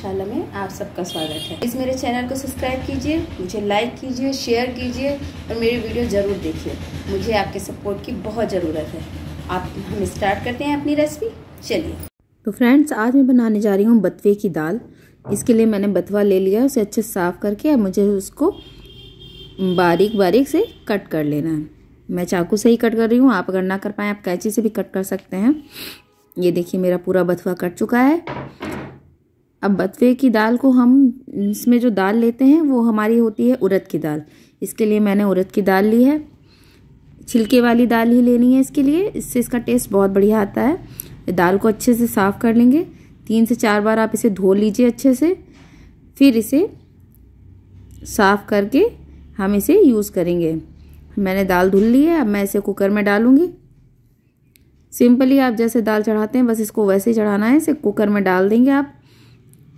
पाठशाला में आप सबका स्वागत है इस मेरे चैनल को सब्सक्राइब कीजिए मुझे लाइक कीजिए शेयर कीजिए और मेरी वीडियो ज़रूर देखिए मुझे आपके सपोर्ट की बहुत ज़रूरत है आप हम स्टार्ट करते हैं अपनी रेसिपी चलिए तो फ्रेंड्स आज मैं बनाने जा रही हूँ बतवे की दाल इसके लिए मैंने बतवा ले लिया उसे अच्छे साफ़ करके अब मुझे उसको बारीक बारीक से कट कर लेना है मैं चाकू से ही कट कर रही हूँ आप अगर ना कर पाएँ आप कैंची से भी कट कर सकते हैं ये देखिए मेरा पूरा बथुआ कट चुका है अब बथुए की दाल को हम इसमें जो दाल लेते हैं वो हमारी होती है उड़द की दाल इसके लिए मैंने उड़द की दाल ली है छिलके वाली दाल ही लेनी है इसके लिए इससे इसका टेस्ट बहुत बढ़िया आता है दाल को अच्छे से साफ़ कर लेंगे तीन से चार बार आप इसे धो लीजिए अच्छे से फिर इसे साफ़ करके हम इसे यूज़ करेंगे मैंने दाल धुल ली है अब मैं इसे कुकर में डालूँगी सिंपली आप जैसे दाल चढ़ाते हैं बस इसको वैसे ही चढ़ाना है इसे कुकर में डाल देंगे आप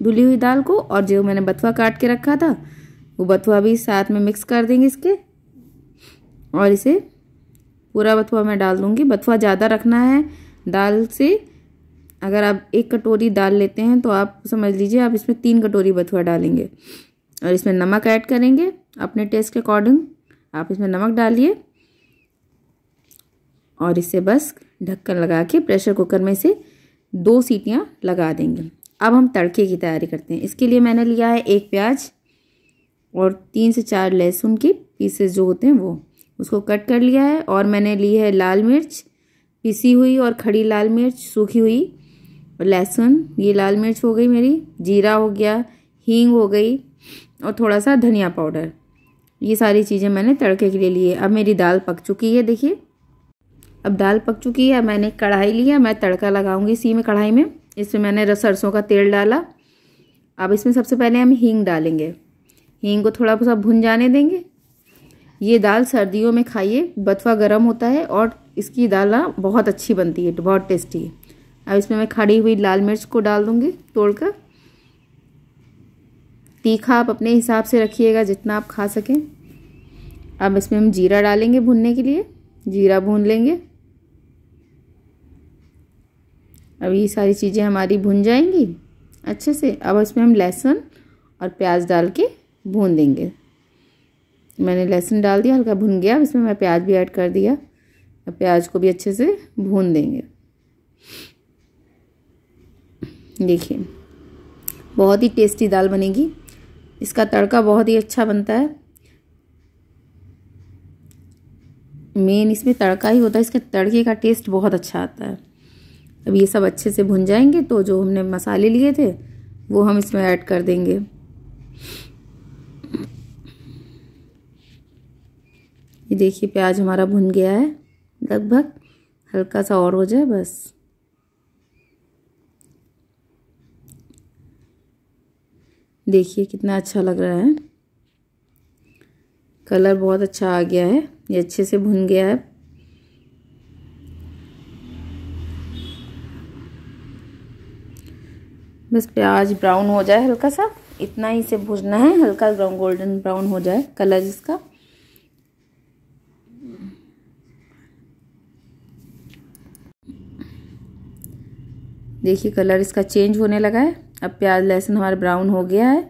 धुली हुई दाल को और जो मैंने बथुआ काट के रखा था वो बथुआ भी साथ में मिक्स कर देंगे इसके और इसे पूरा बथुआ मैं डाल दूँगी बथुआ ज़्यादा रखना है दाल से अगर आप एक कटोरी दाल लेते हैं तो आप समझ लीजिए आप इसमें तीन कटोरी बथुआ डालेंगे और इसमें नमक ऐड करेंगे अपने टेस्ट के अकॉर्डिंग आप इसमें नमक डालिए और इसे बस ढक्कन लगा के प्रेशर कुकर में इसे दो सीटियाँ लगा देंगे अब हम तड़के की तैयारी करते हैं इसके लिए मैंने लिया है एक प्याज और तीन से चार लहसुन के पीसेस जो होते हैं वो उसको कट कर लिया है और मैंने ली है लाल मिर्च पिसी हुई और खड़ी लाल मिर्च सूखी हुई और लहसुन ये लाल मिर्च हो गई मेरी जीरा हो गया हींग हो गई और थोड़ा सा धनिया पाउडर ये सारी चीज़ें मैंने तड़के के लिए लिए अब मेरी दाल पक चुकी है देखिए अब दाल पक चुकी है मैंने कढ़ाई ली है मैं तड़का लगाऊंगी इसी में कढ़ाई में इसमें मैंने सरसों का तेल डाला अब इसमें सबसे पहले हम हींग डालेंगे हींग को थोड़ा सा भुन जाने देंगे ये दाल सर्दियों में खाइए बथवा गर्म होता है और इसकी दाल बहुत अच्छी बनती है बहुत टेस्टी है अब इसमें मैं खड़ी हुई लाल मिर्च को डाल दूँगी तोड़ कर तीखा आप अपने हिसाब से रखिएगा जितना आप खा सकें अब इसमें हम जीरा डालेंगे भुनने के लिए जीरा भून लेंगे अब ये सारी चीज़ें हमारी भुन जाएंगी अच्छे से अब इसमें हम लहसुन और प्याज डाल के भून देंगे मैंने लहसुन डाल दिया हल्का भुन गया अब इसमें मैं प्याज भी ऐड कर दिया अब प्याज को भी अच्छे से भून देंगे देखिए बहुत ही टेस्टी दाल बनेगी इसका तड़का बहुत ही अच्छा बनता है मेन इसमें तड़का ही होता है इसके तड़के का टेस्ट बहुत अच्छा आता है अब ये सब अच्छे से भुन जाएंगे तो जो हमने मसाले लिए थे वो हम इसमें ऐड कर देंगे ये देखिए प्याज हमारा भुन गया है लगभग हल्का सा और हो जाए बस देखिए कितना अच्छा लग रहा है कलर बहुत अच्छा आ गया है ये अच्छे से भुन गया है बस प्याज ब्राउन हो जाए हल्का सा इतना ही इसे भूजना है हल्का ब्राउन गोल्डन ब्राउन हो जाए कलर इसका देखिए कलर इसका चेंज होने लगा है अब प्याज लहसुन हमारा ब्राउन हो गया है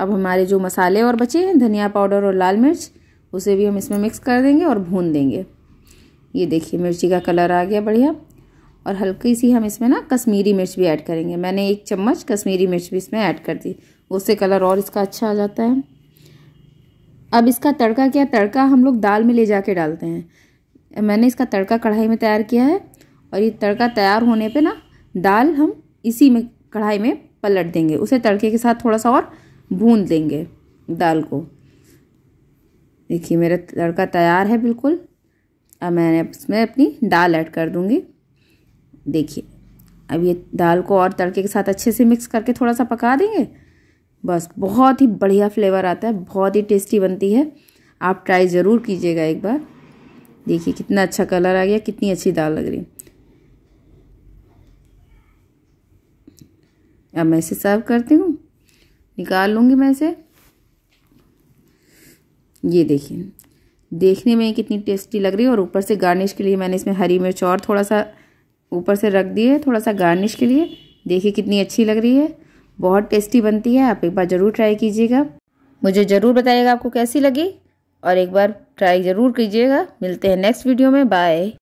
अब हमारे जो मसाले और बचे हैं धनिया पाउडर और लाल मिर्च उसे भी हम इसमें मिक्स कर देंगे और भून देंगे ये देखिए मिर्ची का कलर आ गया बढ़िया और हल्की सी हम इसमें ना कश्मीरी मिर्च भी ऐड करेंगे मैंने एक चम्मच कश्मीरी मिर्च भी इसमें ऐड कर दी उससे कलर और इसका अच्छा आ जाता है अब इसका तड़का क्या तड़का हम लोग दाल में ले जा कर डालते हैं मैंने इसका तड़का कढ़ाई में तैयार किया है और ये तड़का तैयार होने पर ना दाल हम इसी में कढ़ाई में पलट देंगे उसे तड़के के साथ थोड़ा सा और भून देंगे दाल को देखिए मेरा तड़का तैयार है बिल्कुल अब मैंने इसमें अपनी दाल ऐड कर दूँगी देखिए अब ये दाल को और तड़के के साथ अच्छे से मिक्स करके थोड़ा सा पका देंगे बस बहुत ही बढ़िया फ्लेवर आता है बहुत ही टेस्टी बनती है आप ट्राई ज़रूर कीजिएगा एक बार देखिए कितना अच्छा कलर आ गया कितनी अच्छी दाल लग रही अब मैं इसे सर्व करती हूँ निकाल लूँगी मैं इसे ये देखिए देखने में कितनी टेस्टी लग रही है और ऊपर से गार्निश के लिए मैंने इसमें हरी मिर्च और थोड़ा सा ऊपर से रख दिए थोड़ा सा गार्निश के लिए देखिए कितनी अच्छी लग रही है बहुत टेस्टी बनती है आप एक बार ज़रूर ट्राई कीजिएगा मुझे ज़रूर बताइएगा आपको कैसी लगी और एक बार ट्राई ज़रूर कीजिएगा मिलते हैं नेक्स्ट वीडियो में बाय